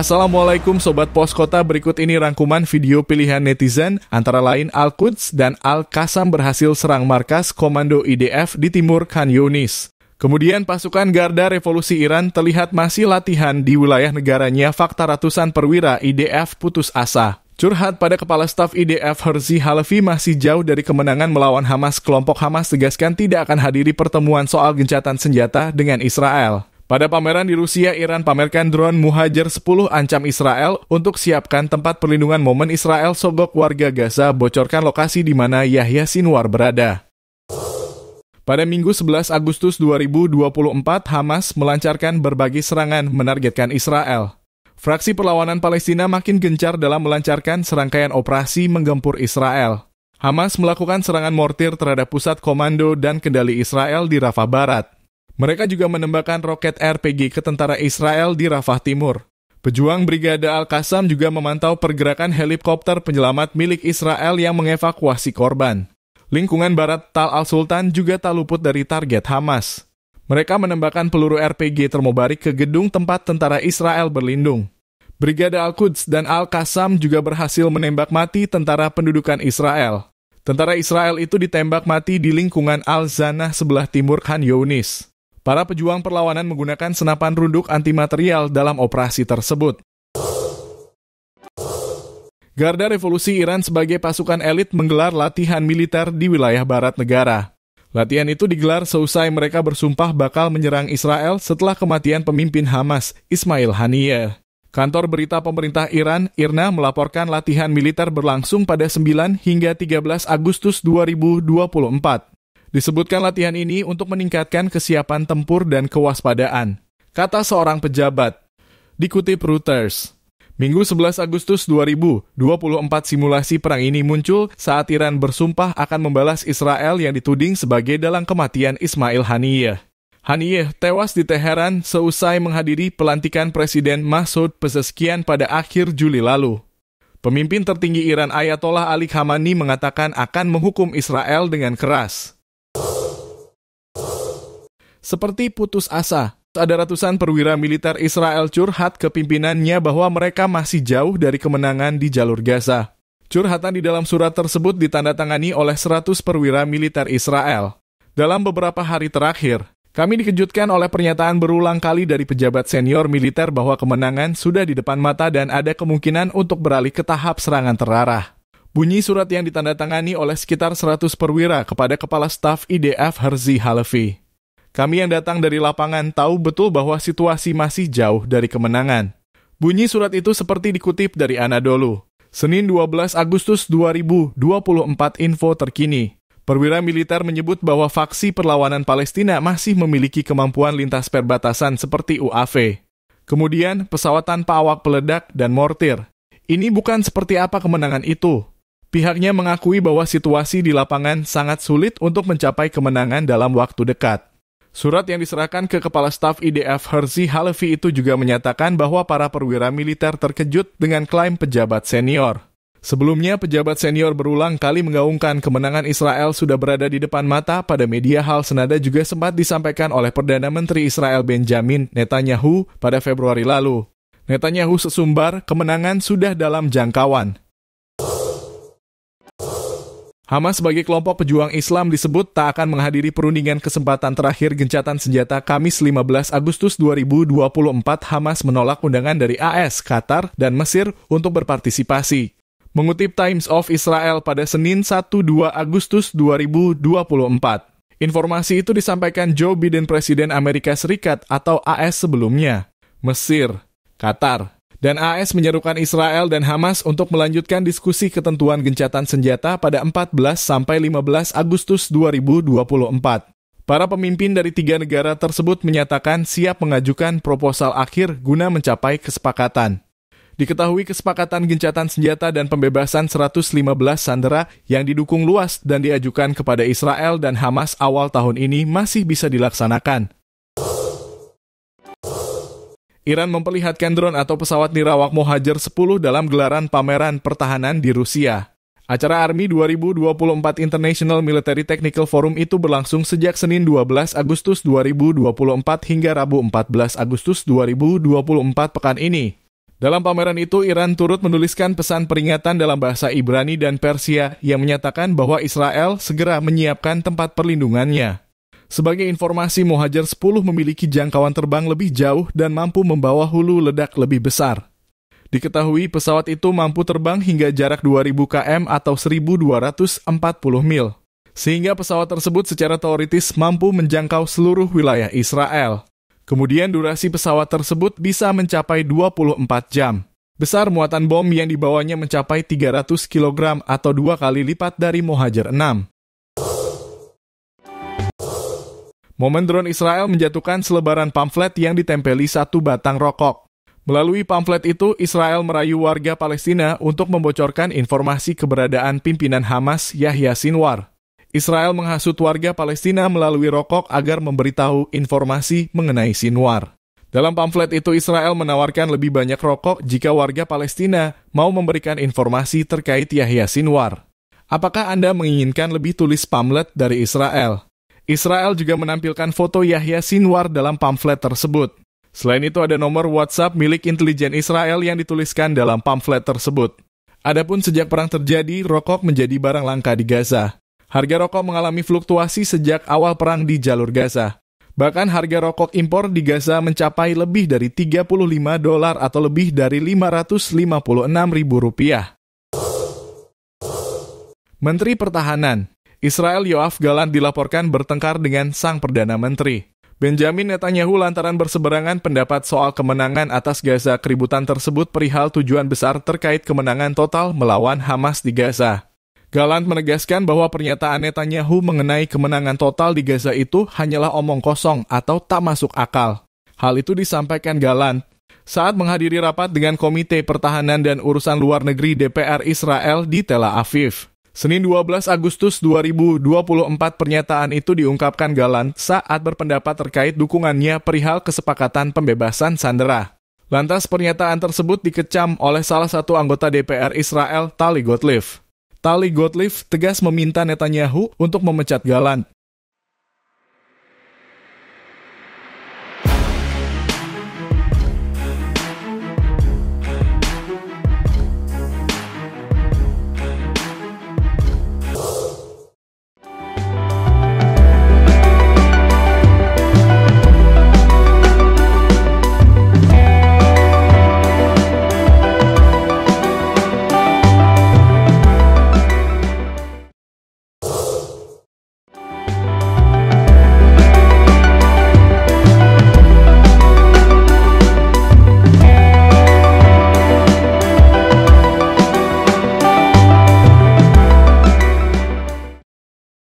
Assalamualaikum Sobat Pos Kota, berikut ini rangkuman video pilihan netizen, antara lain Al-Quds dan Al-Qasam berhasil serang markas Komando IDF di timur Khan Yunis. Kemudian pasukan Garda Revolusi Iran terlihat masih latihan di wilayah negaranya fakta ratusan perwira IDF putus asa. Curhat pada Kepala Staf IDF Herzi Halevi masih jauh dari kemenangan melawan Hamas. Kelompok Hamas tegaskan tidak akan hadiri pertemuan soal gencatan senjata dengan Israel. Pada pameran di Rusia, Iran pamerkan drone Muhajir 10 ancam Israel untuk siapkan tempat perlindungan momen Israel sobok warga Gaza bocorkan lokasi di mana Yahya Sinwar berada. Pada Minggu 11 Agustus 2024, Hamas melancarkan berbagai serangan menargetkan Israel. Fraksi perlawanan Palestina makin gencar dalam melancarkan serangkaian operasi menggempur Israel. Hamas melakukan serangan mortir terhadap pusat komando dan kendali Israel di Rafah Barat. Mereka juga menembakkan roket RPG ke tentara Israel di Rafah Timur. Pejuang Brigade Al-Qassam juga memantau pergerakan helikopter penyelamat milik Israel yang mengevakuasi korban. Lingkungan barat Tal Al-Sultan juga tak luput dari target Hamas. Mereka menembakkan peluru RPG termobarik ke gedung tempat tentara Israel berlindung. Brigade Al-Quds dan Al-Qassam juga berhasil menembak mati tentara pendudukan Israel. Tentara Israel itu ditembak mati di lingkungan Al-Zanah sebelah timur Khan Yunis. Para pejuang perlawanan menggunakan senapan runduk antimaterial dalam operasi tersebut. Garda Revolusi Iran sebagai pasukan elit menggelar latihan militer di wilayah barat negara. Latihan itu digelar seusai mereka bersumpah bakal menyerang Israel setelah kematian pemimpin Hamas, Ismail Haniyeh. Kantor berita pemerintah Iran, IRNA, melaporkan latihan militer berlangsung pada 9 hingga 13 Agustus 2024. Disebutkan latihan ini untuk meningkatkan kesiapan tempur dan kewaspadaan. Kata seorang pejabat, dikutip Reuters. Minggu 11 Agustus 2000, 24 simulasi perang ini muncul saat Iran bersumpah akan membalas Israel yang dituding sebagai dalang kematian Ismail Haniyeh. Haniyeh tewas di Teheran seusai menghadiri pelantikan Presiden Mahsud Pezeskian pada akhir Juli lalu. Pemimpin tertinggi Iran Ayatollah Ali Khamenei mengatakan akan menghukum Israel dengan keras seperti putus asa. Ada ratusan perwira militer Israel curhat ke pimpinannya bahwa mereka masih jauh dari kemenangan di jalur Gaza. Curhatan di dalam surat tersebut ditandatangani oleh 100 perwira militer Israel. Dalam beberapa hari terakhir, kami dikejutkan oleh pernyataan berulang kali dari pejabat senior militer bahwa kemenangan sudah di depan mata dan ada kemungkinan untuk beralih ke tahap serangan terarah. Bunyi surat yang ditandatangani oleh sekitar 100 perwira kepada Kepala Staf IDF Herzi Halevi. Kami yang datang dari lapangan tahu betul bahwa situasi masih jauh dari kemenangan. Bunyi surat itu seperti dikutip dari Anadolu. Senin 12 Agustus 2024 info terkini. Perwira militer menyebut bahwa faksi perlawanan Palestina masih memiliki kemampuan lintas perbatasan seperti UAV. Kemudian, pesawat tanpa awak peledak dan mortir. Ini bukan seperti apa kemenangan itu. Pihaknya mengakui bahwa situasi di lapangan sangat sulit untuk mencapai kemenangan dalam waktu dekat. Surat yang diserahkan ke Kepala Staf IDF Herzi Halevi itu juga menyatakan bahwa para perwira militer terkejut dengan klaim pejabat senior. Sebelumnya, pejabat senior berulang kali menggaungkan kemenangan Israel sudah berada di depan mata pada media hal senada juga sempat disampaikan oleh Perdana Menteri Israel Benjamin Netanyahu pada Februari lalu. Netanyahu sesumbar, kemenangan sudah dalam jangkauan. Hamas sebagai kelompok pejuang Islam disebut tak akan menghadiri perundingan kesempatan terakhir gencatan senjata Kamis 15 Agustus 2024 Hamas menolak undangan dari AS, Qatar, dan Mesir untuk berpartisipasi. Mengutip Times of Israel pada Senin 12 Agustus 2024. Informasi itu disampaikan Joe Biden Presiden Amerika Serikat atau AS sebelumnya. Mesir, Qatar, dan AS menyerukan Israel dan Hamas untuk melanjutkan diskusi ketentuan gencatan senjata pada 14 sampai 15 Agustus 2024. Para pemimpin dari tiga negara tersebut menyatakan siap mengajukan proposal akhir guna mencapai kesepakatan. Diketahui kesepakatan gencatan senjata dan pembebasan 115 sandera yang didukung luas dan diajukan kepada Israel dan Hamas awal tahun ini masih bisa dilaksanakan. Iran memperlihatkan drone atau pesawat nirawak Mohajer 10 dalam gelaran pameran pertahanan di Rusia. Acara ARMY 2024 International Military Technical Forum itu berlangsung sejak Senin 12 Agustus 2024 hingga Rabu 14 Agustus 2024 pekan ini. Dalam pameran itu, Iran turut menuliskan pesan peringatan dalam bahasa Ibrani dan Persia yang menyatakan bahwa Israel segera menyiapkan tempat perlindungannya. Sebagai informasi, Mohajer 10 memiliki jangkauan terbang lebih jauh dan mampu membawa hulu ledak lebih besar. Diketahui pesawat itu mampu terbang hingga jarak 2000 km atau 1240 mil, sehingga pesawat tersebut secara teoritis mampu menjangkau seluruh wilayah Israel. Kemudian durasi pesawat tersebut bisa mencapai 24 jam. Besar muatan bom yang dibawanya mencapai 300 kg atau dua kali lipat dari Mohajer 6. Momen drone Israel menjatuhkan selebaran pamflet yang ditempeli satu batang rokok. Melalui pamflet itu, Israel merayu warga Palestina untuk membocorkan informasi keberadaan pimpinan Hamas Yahya Sinwar. Israel menghasut warga Palestina melalui rokok agar memberitahu informasi mengenai Sinwar. Dalam pamflet itu, Israel menawarkan lebih banyak rokok jika warga Palestina mau memberikan informasi terkait Yahya Sinwar. Apakah Anda menginginkan lebih tulis pamflet dari Israel? Israel juga menampilkan foto Yahya Sinwar dalam pamflet tersebut. Selain itu ada nomor WhatsApp milik intelijen Israel yang dituliskan dalam pamflet tersebut. Adapun sejak perang terjadi, rokok menjadi barang langka di Gaza. Harga rokok mengalami fluktuasi sejak awal perang di jalur Gaza. Bahkan harga rokok impor di Gaza mencapai lebih dari 35 dolar atau lebih dari 556 ribu rupiah. Menteri Pertahanan Israel Yoav Galan dilaporkan bertengkar dengan sang Perdana Menteri. Benjamin Netanyahu lantaran berseberangan pendapat soal kemenangan atas Gaza keributan tersebut perihal tujuan besar terkait kemenangan total melawan Hamas di Gaza. Galant menegaskan bahwa pernyataan Netanyahu mengenai kemenangan total di Gaza itu hanyalah omong kosong atau tak masuk akal. Hal itu disampaikan Galant saat menghadiri rapat dengan Komite Pertahanan dan Urusan Luar Negeri DPR Israel di Tel Aviv. Senin 12 Agustus 2024 pernyataan itu diungkapkan Galan saat berpendapat terkait dukungannya perihal kesepakatan pembebasan sandera. Lantas pernyataan tersebut dikecam oleh salah satu anggota DPR Israel, Tali Gottlieb. Tali Gottlieb tegas meminta Netanyahu untuk memecat Galan.